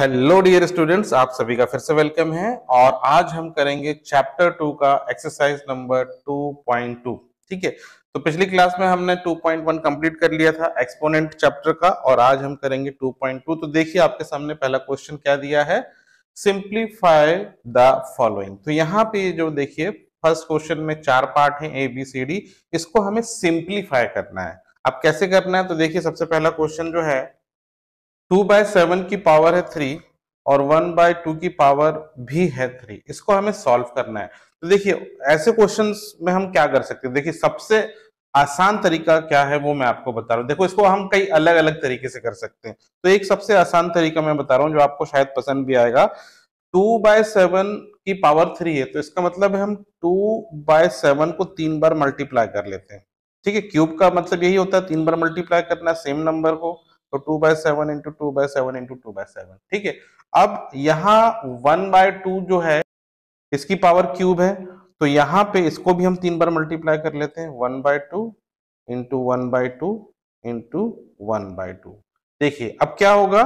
hello dear students आप सभी का फिर से वेलकम है और आज हम करेंगे चैप्टर टू का एक्सरसाइज नंबर 2.2 ठीक है तो पिछली क्लास में हमने 2.1 कंप्लीट कर लिया था एक्सपोनेंट चैप्टर का और आज हम करेंगे 2.2 तो देखिए आपके सामने पहला क्वेश्चन क्या दिया है सिंप्लीफाई द फॉलोइंग तो यहाँ पे जो देखिए फर्स्ट क्वेश्चन में चार पार्ट है ए बी सी डी इसको हमें सिंप्लीफाई करना है अब कैसे करना है तो देखिए सबसे पहला क्वेश्चन जो है टू बाय सेवन की पावर है थ्री और वन बाय टू की पावर भी है थ्री इसको हमें सॉल्व करना है तो देखिए ऐसे क्वेश्चन में हम क्या कर सकते हैं देखिए सबसे आसान तरीका क्या है वो मैं आपको बता रहा हूँ देखो इसको हम कई अलग अलग तरीके से कर सकते हैं तो एक सबसे आसान तरीका मैं बता रहा हूँ जो आपको शायद पसंद भी आएगा टू बाय सेवन की पावर थ्री है तो इसका मतलब है हम टू बाय सेवन को तीन बार मल्टीप्लाई कर लेते हैं ठीक है क्यूब का मतलब यही होता है तीन बार मल्टीप्लाई करना सेम नंबर को तो two by seven into two by seven into two by seven ठीक है अब यहाँ वन बाय टू जो है इसकी पावर क्यूब है तो यहाँ पे इसको भी हम तीन बार मल्टीप्लाई कर लेते हैं one by two into one by two into one by two देखिए अब क्या होगा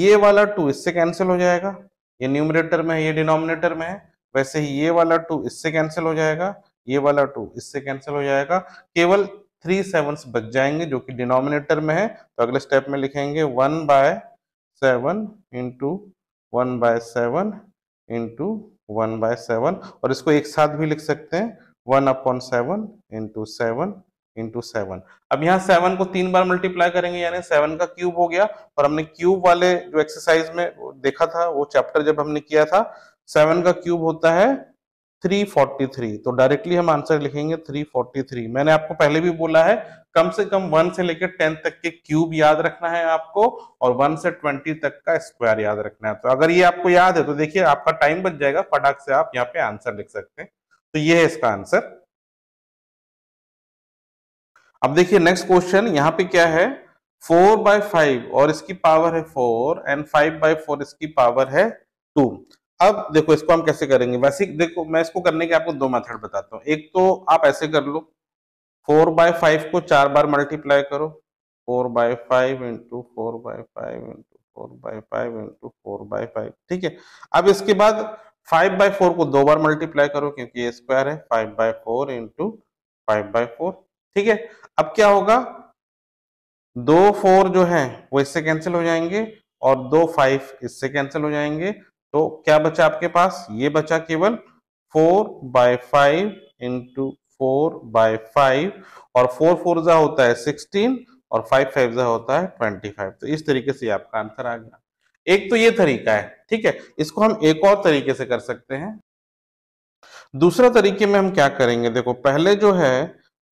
ये वाला टू इससे कैंसिल हो जाएगा ये न्यूमरेटर में है ये डिनोमिनेटर में है वैसे ही ये वाला टू इससे कैंसिल हो जाएगा ये वाला टू इससे कैंसिल हो जाएगा केवल थ्री सेवन बच जाएंगे जो कि डिनोमिनेटर में है तो अगले स्टेप में लिखेंगे one by seven into one by seven into one by seven और इसको एक साथ भी लिख सकते हैं one upon seven into seven into seven अब यहाँ सेवन को तीन बार मल्टीप्लाई करेंगे यानी सेवन का क्यूब हो गया और हमने क्यूब वाले जो एक्सरसाइज में देखा था वो चैप्टर जब हमने किया था सेवन का क्यूब होता है 343 तो डायरेक्टली हम आंसर लिखेंगे 343 मैंने आपको पहले भी बोला है कम से कम वन से लेकर टेन तक के क्यूब याद रखना है आपको और वन से ट्वेंटी तक का स्क्वायर याद रखना है तो अगर ये आपको याद है तो देखिए आपका टाइम बच जाएगा फटाक से आप यहाँ पे आंसर लिख सकते हैं तो ये है इसका आंसर अब देखिए नेक्स्ट क्वेश्चन यहाँ पे क्या है फोर बाय फाइव और इसकी पावर है four and five by four इसकी पावर है टू अब देखो इसको हम कैसे करेंगे वैसे देखो मैं इसको करने के आपको दो मेथड बताता हूँ एक तो आप ऐसे कर लो फोर बाय फाइव को चार बार मल्टीप्लाई करो four by five into four by five into four by five into four by five ठीक है अब इसके बाद फाइव बाय फोर को दो बार मल्टीप्लाई करो क्योंकि ये स्क्वायर है five by four into five by four ठीक है अब क्या होगा दो फोर जो है वो इससे कैंसिल हो जाएंगे और दो फाइव इससे कैंसिल हो जाएंगे तो क्या बचा आपके पास ये बचा केवल four by five into four by five और फोर फोर जा होता है सिक्सटीन और फाइव फाइव जा होता है ट्वेंटी फाइव तो इस तरीके से आपका आंसर आ गया एक तो ये तरीका है ठीक है इसको हम एक और तरीके से कर सकते हैं दूसरा तरीके में हम क्या करेंगे देखो पहले जो है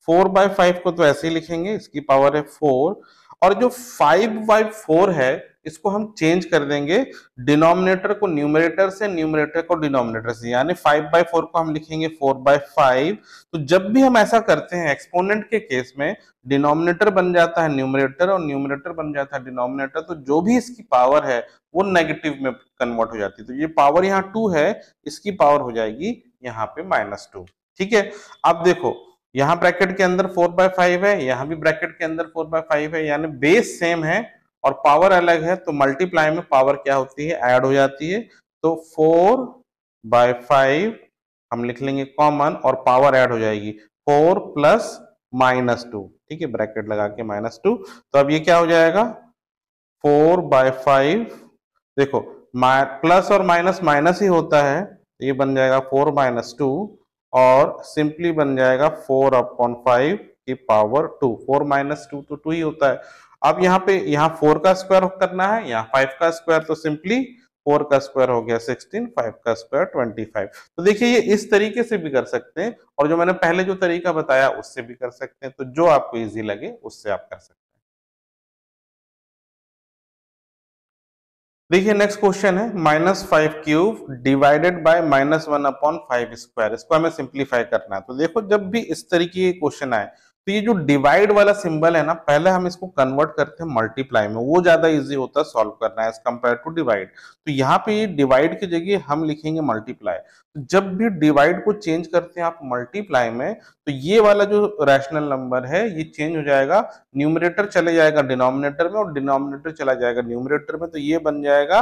फोर बाय फाइव को तो ऐसे ही लिखेंगे इसकी पावर है फोर और जो फाइव बाई फोर है इसको हम चेंज कर देंगे डिनोमिनेटर को न्यूमरेटर से न्यूमरेटर को डिनोमिनेटर से यानी फाइव बाई फोर को हम लिखेंगे फोर बाय फाइव तो जब भी हम ऐसा करते हैं एक्सपोनेंट के केस में डिनोमिनेटर बन जाता है न्यूमरेटर और न्यूमरेटर बन जाता है डिनोमिनेटर तो जो भी इसकी पावर है वो नेगेटिव में कन्वर्ट हो जाती है तो ये पावर यहाँ टू है इसकी पावर हो जाएगी यहाँ पे माइनस टू ठीक है अब देखो यहाँ ब्रैकेट के अंदर फोर बाय फाइव है यहाँ भी ब्रैकेट के अंदर फोर बाय फाइव है यानी बेस सेम है और पावर अलग है तो मल्टीप्लाई में पावर क्या होती है ऐड हो जाती है तो फोर बाय फाइव हम लिख लेंगे कॉमन और पावर ऐड हो जाएगी फोर प्लस माइनस टू ठीक है ब्रैकेट लगा के माइनस टू तो अब ये क्या हो जाएगा फोर बाय फाइव देखो प्लस और माइनस माइनस ही होता है तो ये बन जाएगा फोर माइनस टू और सिंपली बन जाएगा फोर अपॉन फाइव की power two four minus two तो टू ही होता है अब यहाँ पे यहाँ फोर का स्क्वायर करना है यहाँ फाइव का स्क्वायर तो सिंपली फोर का स्क्वायर हो गया सिक्सटीन फाइव का स्क्वायर ट्वेंटी फाइव तो देखिए ये इस तरीके से भी कर सकते हैं और जो मैंने पहले जो तरीका बताया उससे भी कर सकते हैं तो जो आपको ईजी लगे उससे आप कर सकते हैं देखिए नेक्स्ट क्वेश्चन है minus five cube divided by minus one upon five square इसको हमें सिंप्लीफाई करना है तो देखो जब भी इस तरीके के क्वेश्चन आए तो ये जो डिवाइड वाला सिंबल है ना पहले हम इसको कन्वर्ट करते हैं मल्टीप्लाई में वो ज्यादा इजी होता है सॉल्व करना एज कम्पेयर टू डिवाइड तो यहाँ पे डिवाइड की जगह हम लिखेंगे मल्टीप्लाई तो जब भी डिवाइड को चेंज करते हैं आप मल्टीप्लाई में तो ये वाला जो रैशनल नंबर है ये चेंज हो जाएगा न्यूमिनेटर चले जाएगा डिनोमिनेटर में और डिनोमिनेटर चला जाएगा न्यूमिनेटर में तो ये बन जाएगा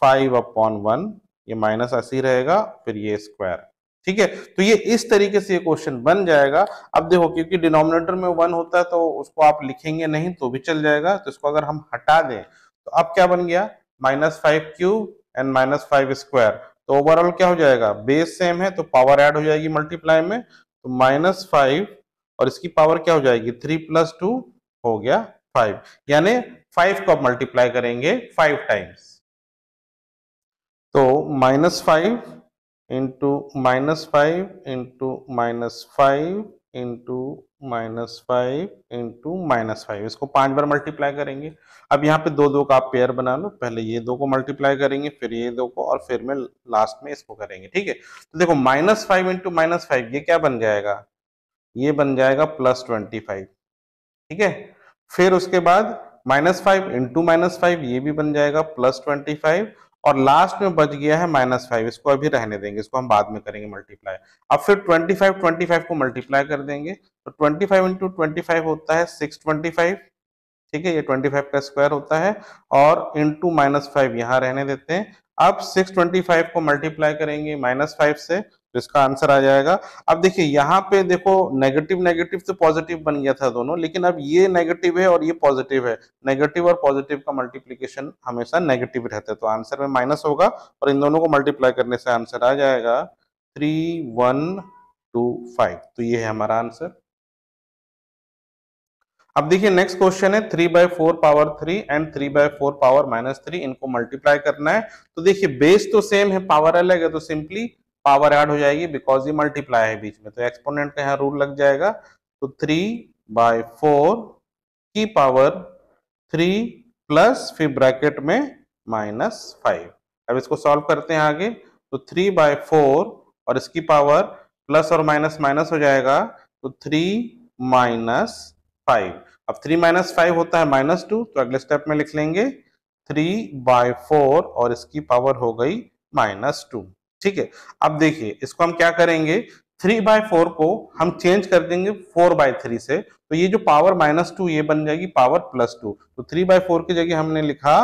फाइव अपॉन वन ये माइनस अस्सी रहेगा फिर ये स्क्वायर ठीक है तो ये इस तरीके से ये क्वेश्चन बन जाएगा अब देखो क्योंकि डिनोमिनेटर में वन होता है तो उसको आप लिखेंगे नहीं तो भी चल जाएगा तो इसको अगर हम हटा दें तो अब क्या बन गया minus five cube and minus five square तो ओवरऑल क्या हो जाएगा बेस सेम है तो पावर ऐड हो जाएगी मल्टीप्लाई में तो माइनस फाइव और इसकी पावर क्या हो जाएगी थ्री प्लस टू हो गया फाइव यानी फाइव को आप मल्टीप्लाई करेंगे फाइव टाइम्स तो minus five into minus five into minus five into minus five into minus five इसको पांच बार मल्टीप्लाई करेंगे अब यहाँ पे दो दो का आप पेयर बना लो पहले ये दो को मल्टीप्लाई करेंगे फिर ये दो को और फिर में लास्ट में इसको करेंगे ठीक है तो देखो minus five into minus five ये क्या बन जाएगा ये बन जाएगा प्लस ट्वेंटी फाइव ठीक है फिर उसके बाद minus five into minus five ये भी बन जाएगा प्लस ट्वेंटी फाइव और लास्ट में बच गया है माइनस फाइव इसको अभी रहने देंगे इसको हम बाद में करेंगे मल्टीप्लाई अब फिर ट्वेंटी फाइव ट्वेंटी फाइव को मल्टीप्लाई कर देंगे तो twenty five into twenty five होता है सिक्स ट्वेंटी फाइव ठीक है ये ट्वेंटी फाइव का स्क्वायर होता है और इंटू माइनस फाइव यहाँ रहने देते हैं अब सिक्स ट्वेंटी फाइव को मल्टीप्लाई करेंगे माइनस फाइव से तो इसका आंसर आ जाएगा अब देखिए यहाँ पे देखो नेगेटिव नेगेटिव से पॉजिटिव बन गया था दोनों लेकिन अब ये नेगेटिव है और ये पॉजिटिव है नेगेटिव और पॉजिटिव का मल्टीप्लीकेशन हमेशा नेगेटिव रहता है तो आंसर में माइनस होगा और इन दोनों को मल्टीप्लाई करने से आंसर आ जाएगा थ्री वन टू फाइव तो ये है हमारा आंसर अब देखिए नेक्स्ट क्वेश्चन है three by four power three and three by four power minus three इनको मल्टीप्लाई करना है तो देखिए बेस तो सेम है पावर अलग है तो सिंपली पावर ऐड हो जाएगी बिकॉज ये मल्टीप्लाई है बीच में तो एक्सपोनेंट का यहाँ रूल लग जाएगा तो थ्री बाय फोर की पावर थ्री प्लस फिर ब्रैकेट में माइनस फाइव अब इसको सॉल्व करते हैं आगे तो थ्री बाय फोर और इसकी पावर प्लस और माइनस माइनस हो जाएगा तो थ्री माइनस फाइव अब थ्री माइनस फाइव होता है माइनस टू तो अगले स्टेप में लिख लेंगे थ्री बाय फोर और इसकी पावर हो गई माइनस टू ठीक है अब देखिए इसको हम क्या करेंगे थ्री बाय फोर को हम चेंज कर देंगे फोर बाय थ्री से तो ये जो पावर माइनस टू ये बन जाएगी पावर प्लस टू तो थ्री बाय फोर की जगह हमने लिखा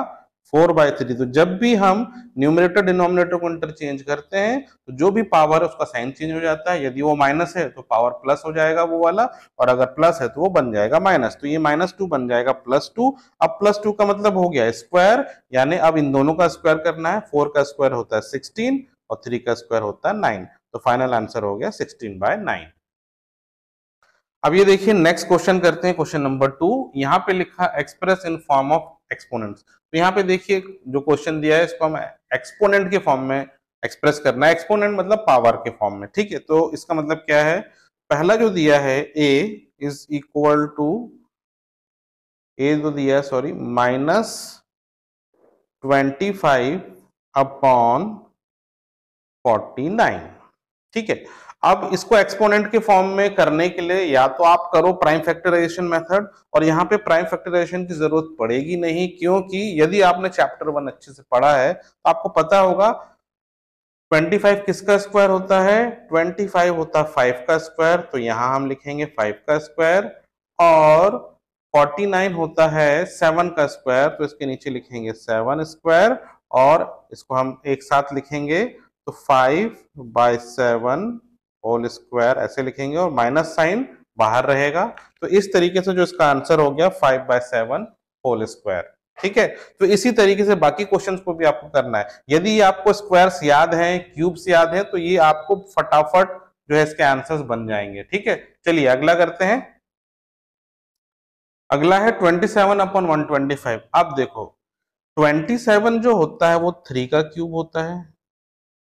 फोर बाय थ्री तो जब भी हम न्यूमिनेटर डिनोमिनेटर को इंटरचेंज करते हैं तो जो भी पावर है उसका साइन चेंज हो जाता है यदि वो माइनस है तो पावर प्लस हो जाएगा वो वाला और अगर प्लस है तो वो बन जाएगा माइनस तो ये माइनस टू बन जाएगा प्लस टू अब प्लस टू का मतलब हो गया स्क्वायर यानी अब इन दोनों का स्क्वायर करना है फोर का स्क्वायर होता है सिक्सटीन और थ्री का स्क्वायर होता है नाइन तो फाइनल आंसर हो गया सिक्सटीन बाय नाइन अब ये देखिए नेक्स्ट क्वेश्चन करते हैं क्वेश्चन नंबर टू यहाँ पे लिखा express in form of exponents तो यहाँ पे देखिए जो क्वेश्चन दिया है इसको हम एक्सपोनेंट के फॉर्म में एक्सप्रेस करना है एक्सपोनेंट मतलब पावर के फॉर्म में ठीक है तो इसका मतलब क्या है पहला जो दिया है A is equal to A जो दिया sorry minus twenty five upon 49 ठीक है अब इसको एक्सपोनेंट के फॉर्म में करने के लिए या तो आप करो प्राइम फैक्टराइजेशन मेथड और यहाँ पे प्राइम फैक्टराइजेशन की जरूरत पड़ेगी नहीं क्योंकि यदि आपने चैप्टर वन अच्छे से पढ़ा है तो आपको पता होगा 25 किसका स्क्वायर होता है 25 होता है 5 का स्क्वायर तो यहाँ हम लिखेंगे 5 का स्क्वायर और 49 होता है 7 का स्क्वायर तो इसके नीचे लिखेंगे 7 स्क्वायर और इसको हम एक साथ लिखेंगे तो five by seven whole square ऐसे लिखेंगे और माइनस साइन बाहर रहेगा तो इस तरीके से जो इसका आंसर हो गया five by seven whole square ठीक है तो इसी तरीके से बाकी क्वेश्चंस को भी आपको करना है यदि आपको स्क्वायर्स याद हैं क्यूब्स याद हैं तो ये आपको फटाफट जो है इसके आंसर्स बन जाएंगे ठीक है चलिए अगला करते हैं अगला है 27 सेवन अपन वन अब देखो 27 जो होता है वो थ्री का क्यूब होता है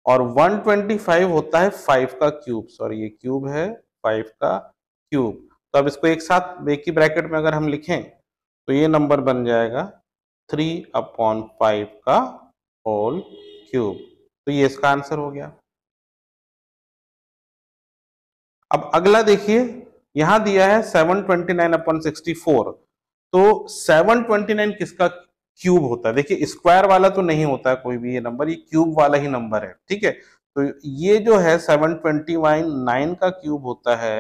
और 125 होता है फाइव का क्यूब सॉरी ये क्यूब है फाइव का क्यूब तो अब इसको एक साथ एक ही ब्रैकेट में अगर हम लिखें तो ये नंबर बन जाएगा 3 अपॉन फाइव का होल क्यूब तो ये इसका आंसर हो गया अब अगला देखिए यहां दिया है 729 अपॉन 64 तो 729 किसका क्यूब होता है देखिए स्क्वायर वाला तो नहीं होता है कोई भी ये नंबर ये क्यूब वाला ही नंबर है ठीक है तो ये जो है सेवन ट्वेंटी वाइन नाइन का क्यूब होता है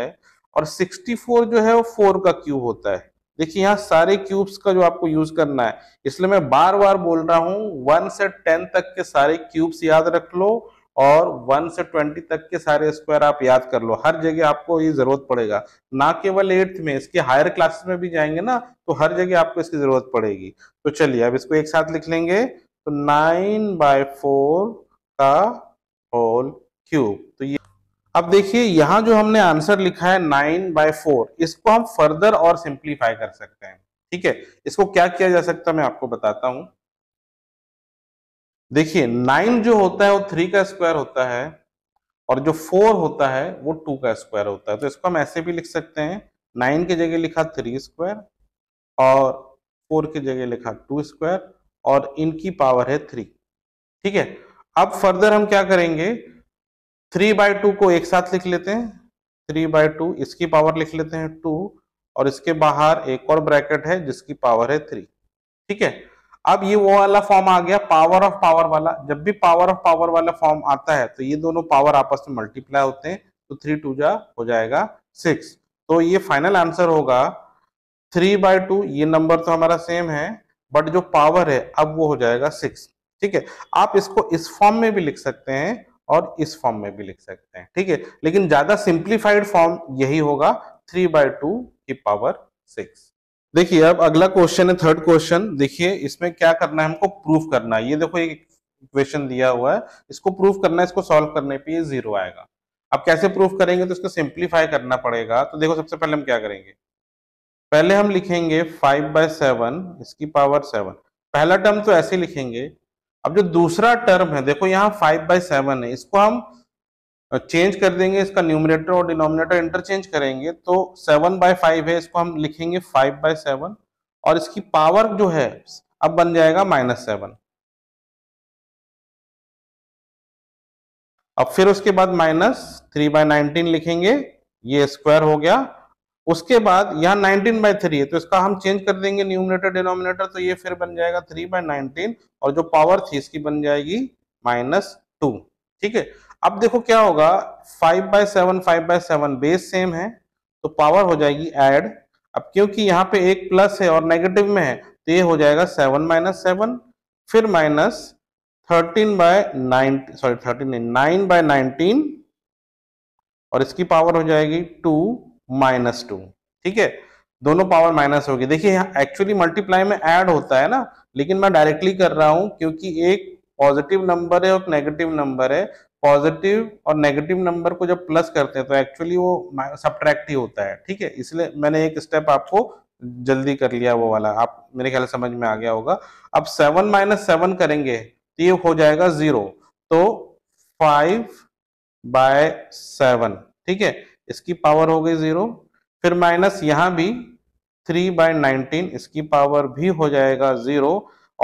और सिक्सटी फोर जो है वो फोर का क्यूब होता है देखिए यहाँ सारे क्यूब्स का जो आपको यूज करना है इसलिए मैं बार बार बोल रहा हूँ वन से टेन तक के सारे क्यूब्स याद रख लो और वन से ट्वेंटी तक के सारे स्क्वायर आप याद कर लो हर जगह आपको ये जरूरत पड़ेगा ना केवल एट्थ में इसके हायर क्लासेस में भी जाएंगे ना तो हर जगह आपको इसकी जरूरत पड़ेगी तो चलिए अब इसको एक साथ लिख लेंगे तो नाइन बाय फोर का होल क्यूब तो ये अब देखिए यहां जो हमने आंसर लिखा है नाइन बाय फोर इसको हम फर्दर और सिंप्लीफाई कर सकते हैं ठीक है इसको क्या किया जा सकता है मैं आपको बताता हूं देखिए नाइन जो होता है वो थ्री का स्क्वायर होता है और जो फोर होता है वो टू का स्क्वायर होता है तो इसको हम ऐसे भी लिख सकते हैं नाइन की जगह लिखा थ्री स्क्वायर और फोर की जगह लिखा टू स्क्वायर और इनकी पावर है थ्री ठीक है अब फर्दर हम क्या करेंगे थ्री बाय टू को एक साथ लिख लेते हैं थ्री बाय टू इसकी पावर लिख लेते हैं टू और इसके बाहर एक और ब्रैकेट है जिसकी पावर है थ्री ठीक है अब ये वो वाला फॉर्म आ गया पावर ऑफ पावर वाला जब भी पावर ऑफ पावर वाला फॉर्म आता है तो ये दोनों पावर आपस में मल्टीप्लाई होते हैं तो थ्री टू जा हो जाएगा सिक्स तो ये फाइनल आंसर होगा थ्री बाय टू ये नंबर तो हमारा सेम है बट जो पावर है अब वो हो जाएगा सिक्स ठीक है आप इसको इस फॉर्म में भी लिख सकते हैं और इस फॉर्म में भी लिख सकते हैं ठीक है लेकिन ज्यादा सिंप्लीफाइड फॉर्म यही होगा थ्री बाय टू की पावर सिक्स देखिए अब अगला क्वेश्चन है थर्ड क्वेश्चन देखिए इसमें क्या करना है हमको प्रूफ करना है ये देखो एक इक्वेशन दिया हुआ है इसको प्रूफ करना है इसको सॉल्व करने पे ये जीरो आएगा अब कैसे प्रूफ करेंगे तो इसको सिंप्लीफाई करना पड़ेगा तो देखो सबसे पहले हम क्या करेंगे पहले हम लिखेंगे फाइव बाय सेवन इसकी पावर सेवन पहला टर्म तो ऐसे लिखेंगे अब जो दूसरा टर्म है देखो यहाँ फाइव बाय सेवन है इसको हम चेंज कर देंगे इसका न्यूमिनेटर और डिनोमिनेटर इंटरचेंज करेंगे तो सेवन बाय फाइव है इसको हम लिखेंगे फाइव बाय सेवन और इसकी पावर जो है अब बन जाएगा माइनस सेवन अब फिर उसके बाद माइनस थ्री बाय नाइनटीन लिखेंगे ये स्क्वायर हो गया उसके बाद यहाँ नाइनटीन बाय थ्री है तो इसका हम चेंज कर देंगे न्यूमिनेटर डिनोमिनेटर तो ये फिर बन जाएगा थ्री बाय नाइनटीन और जो पावर थी इसकी बन जाएगी माइनस टू ठीक है अब देखो क्या होगा five by seven five by seven base same है तो पावर हो जाएगी एड अब क्योंकि यहाँ पे एक प्लस है और नेगेटिव में है तो ये हो जाएगा सेवन माइनस सेवन फिर minus thirteen by nine sorry thirteen nine by nineteen और इसकी पावर हो जाएगी टू माइनस टू ठीक है दोनों पावर माइनस होगी देखिए यहाँ एक्चुअली मल्टीप्लाई में एड होता है ना लेकिन मैं डायरेक्टली कर रहा हूं क्योंकि एक पॉजिटिव नंबर है और नेगेटिव नंबर है पॉजिटिव और नेगेटिव नंबर को जब प्लस करते हैं तो एक्चुअली वो सब्ट्रैक्ट ही होता है ठीक है इसलिए मैंने एक स्टेप आपको जल्दी कर लिया वो वाला आप मेरे ख्याल समझ में आ गया होगा अब सेवन माइनस सेवन करेंगे तो ये हो जाएगा जीरो तो फाइव बाय सेवन ठीक है इसकी पावर हो गई जीरो फिर माइनस यहाँ भी थ्री बाय नाइनटीन इसकी पावर भी हो जाएगा जीरो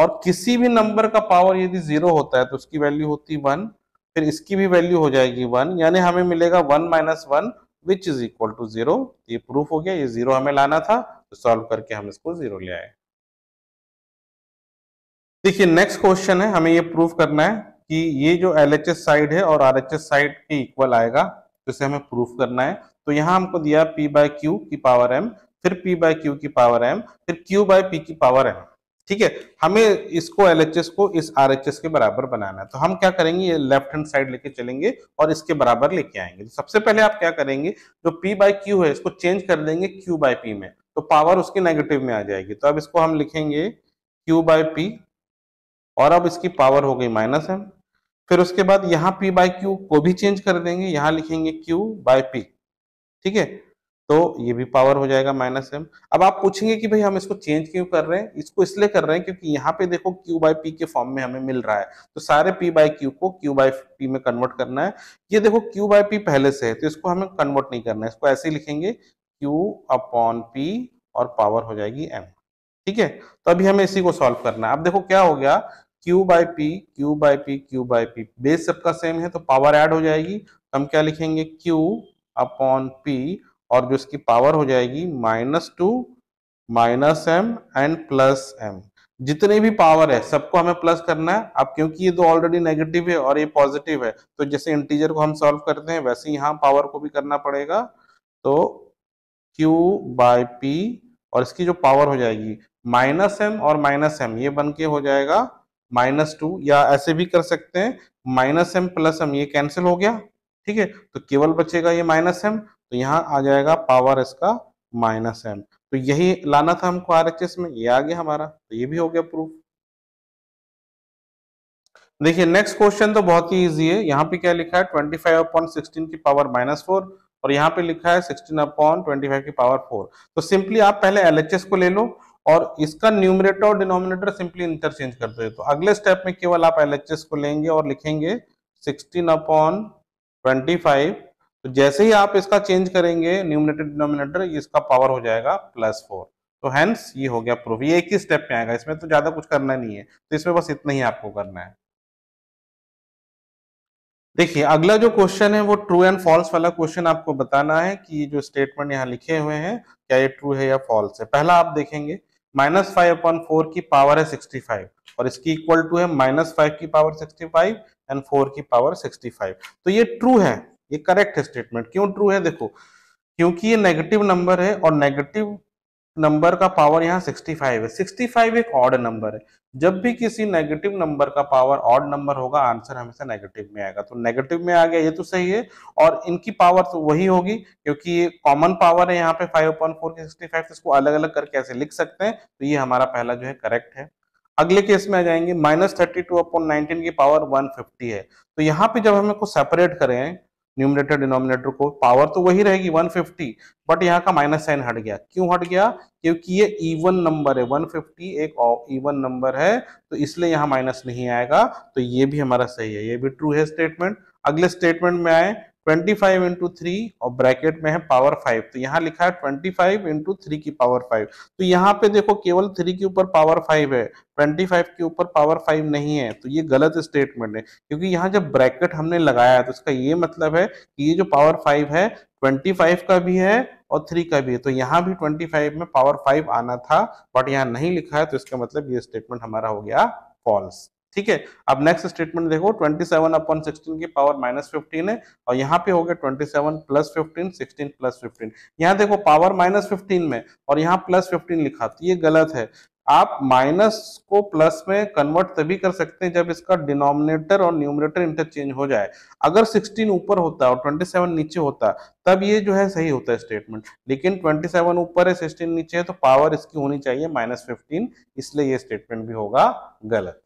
और किसी भी नंबर का पावर यदि जीरो होता है तो उसकी वैल्यू होती वन फिर इसकी भी वैल्यू हो जाएगी वन यानी हमें मिलेगा one minus one which is equal to zero proof हो गया ये जीरो हमें लाना था तो सॉल्व करके हम इसको जीरो ले आए देखिए नेक्स्ट क्वेश्चन है हमें ये प्रूफ करना है कि ये जो एल एच एस साइड है और आर एच एस साइड के इक्वल आएगा तो इसे हमें प्रूफ करना है तो यहाँ हमको दिया पी बाय क्यू की पावर एम फिर पी बाय क्यू की पावर एम फिर क्यू बाय पी की पावर एम ठीक है हमें इसको एल को इस आर के बराबर बनाना है तो हम क्या करेंगे ये लेफ्ट हैंड साइड लेके चलेंगे और इसके बराबर लेके आएंगे तो सबसे पहले आप क्या करेंगे जो पी बाई क्यू है इसको चेंज कर देंगे क्यू बाई पी में तो पावर उसकी नेगेटिव में आ जाएगी तो अब इसको हम लिखेंगे क्यू बाई पी और अब इसकी पावर हो गई माइनस एम फिर उसके बाद यहाँ पी बाई क्यू को भी चेंज कर देंगे यहाँ लिखेंगे क्यू बाई पी ठीक है तो ये भी पावर हो जाएगा माइनस एम अब आप पूछेंगे कि भाई हम इसको चेंज क्यों कर रहे हैं इसको इसलिए कर रहे हैं क्योंकि यहाँ पे देखो क्यू बाई पी के फॉर्म में हमें मिल रहा है तो सारे पी बाई क्यू को क्यू बाई पी में कन्वर्ट करना है ये देखो क्यू बाई पी पहले से है तो इसको हमें कन्वर्ट नहीं करना है इसको ऐसे ही लिखेंगे क्यू अपॉन पी और पावर हो जाएगी एम ठीक है तो अभी हमें इसी को सॉल्व करना है अब देखो क्या हो गया Q by P Q by P Q by P base सबका सेम है तो पावर एड हो जाएगी तो हम क्या लिखेंगे क्यू अपॉन पी और जो इसकी पावर हो जाएगी minus two minus M and plus M जितने भी पावर है सबको हमें प्लस करना है अब क्योंकि ये दो ऑलरेडी नेगेटिव है और ये पॉजिटिव है तो जैसे इंटीजर को हम सॉल्व करते हैं वैसे यहाँ पावर को भी करना पड़ेगा तो q बाय पी और इसकी जो पावर हो जाएगी माइनस एम और माइनस एम ये बन के हो जाएगा माइनस टू या ऐसे भी कर सकते हैं माइनस एम प्लस एम ये कैंसिल हो गया ठीक है तो केवल बचेगा ये माइनस एम तो यहाँ आ जाएगा पावर इसका माइनस एम तो यही लाना था हमको आर में ये आ गया हमारा तो ये भी हो गया प्रूफ देखिए नेक्स्ट क्वेश्चन तो बहुत ही इजी है यहाँ पे क्या लिखा है 25 अपॉन सिक्सटीन की पावर माइनस फोर और यहाँ पे लिखा है 16 अपॉन 25 की पावर फोर तो सिंपली आप पहले एल को ले लो और इसका न्यूमिनेटर और डिनोमिनेटर सिंपली इंटरचेंज कर दो तो अगले स्टेप में केवल आप एल को लेंगे और लिखेंगे सिक्सटीन अपॉन ट्वेंटी फाइव तो जैसे ही आप इसका चेंज करेंगे न्यूमिनेटर डिनोमिनेटर इसका पावर हो जाएगा प्लस फोर तो हैंस ये हो गया प्रूफ ये एक ही स्टेप में आएगा इसमें तो ज्यादा कुछ करना नहीं है तो इसमें बस इतना ही आपको करना है देखिए अगला जो क्वेश्चन है वो ट्रू एंड फॉल्स वाला क्वेश्चन आपको बताना है कि जो स्टेटमेंट यहाँ लिखे हुए हैं क्या ये ट्रू है या फॉल्स है पहला आप देखेंगे माइनस फाइव अपॉन फोर की पावर है सिक्सटी फाइव और इसकी इक्वल टू है माइनस फाइव की power sixty five and four की पावर सिक्सटी फाइव तो ये ट्रू है ये करेक्ट स्टेटमेंट क्यों ट्रू है देखो क्योंकि ये नेगेटिव नंबर है और नेगेटिव नंबर का पावर यहाँ 65 है 65 एक ऑड नंबर है जब भी किसी नेगेटिव नंबर का पावर ऑड नंबर होगा आंसर हमेशा नेगेटिव में आएगा तो नेगेटिव में आ गया ये तो सही है और इनकी पावर तो वही होगी क्योंकि ये कॉमन पावर है यहाँ पे 5.4 के 65 इसको अलग अलग करके ऐसे लिख सकते हैं तो ये हमारा पहला जो है करेक्ट है अगले केस में आ जाएंगे minus thirty two upon nineteen की पावर वन फिफ्टी है तो यहाँ पे जब हम इसको सेपरेट करें न्यूमिनेटर डिनोमिनेटर को पावर तो वही रहेगी 150 बट यहाँ का माइनस साइन हट गया क्यों हट गया क्योंकि ये इवन नंबर है 150 एक इवन नंबर है तो इसलिए यहाँ माइनस नहीं आएगा तो ये भी हमारा सही है ये भी ट्रू है स्टेटमेंट अगले स्टेटमेंट में आए ट्वेंटी फाइव इंटू थ्री और ब्रैकेट में है पावर फाइव तो यहाँ लिखा है ट्वेंटी फाइव इंटू थ्री की पावर फाइव तो यहाँ पे देखो केवल थ्री के ऊपर पावर फाइव है ट्वेंटी फाइव के ऊपर पावर फाइव नहीं है तो ये गलत स्टेटमेंट है क्योंकि यहाँ जब ब्रैकेट हमने लगाया है तो इसका ये मतलब है कि ये जो पावर फाइव है ट्वेंटी फाइव का भी है और थ्री का भी है तो यहाँ भी ट्वेंटी फाइव में पावर फाइव आना था बट यहाँ नहीं लिखा है तो इसका मतलब ये स्टेटमेंट हमारा हो गया फॉल्स ठीक है अब नेक्स्ट स्टेटमेंट देखो 27 सेवन अपॉन सिक्सटीन की पावर माइनस फिफ्टीन है और यहाँ पे हो गया 27 seven plus fifteen sixteen plus fifteen यहाँ देखो पावर माइनस फिफ्टीन में और यहाँ प्लस फिफ्टीन लिखा तो ये गलत है आप माइनस को प्लस में कन्वर्ट तभी कर सकते हैं जब इसका डिनोमिनेटर और न्यूमिनेटर इंटरचेंज हो जाए अगर 16 ऊपर होता और 27 नीचे होता तब ये जो है सही होता है स्टेटमेंट लेकिन 27 ऊपर है 16 नीचे है तो पावर इसकी होनी चाहिए माइनस फिफ्टीन इसलिए ये स्टेटमेंट भी होगा गलत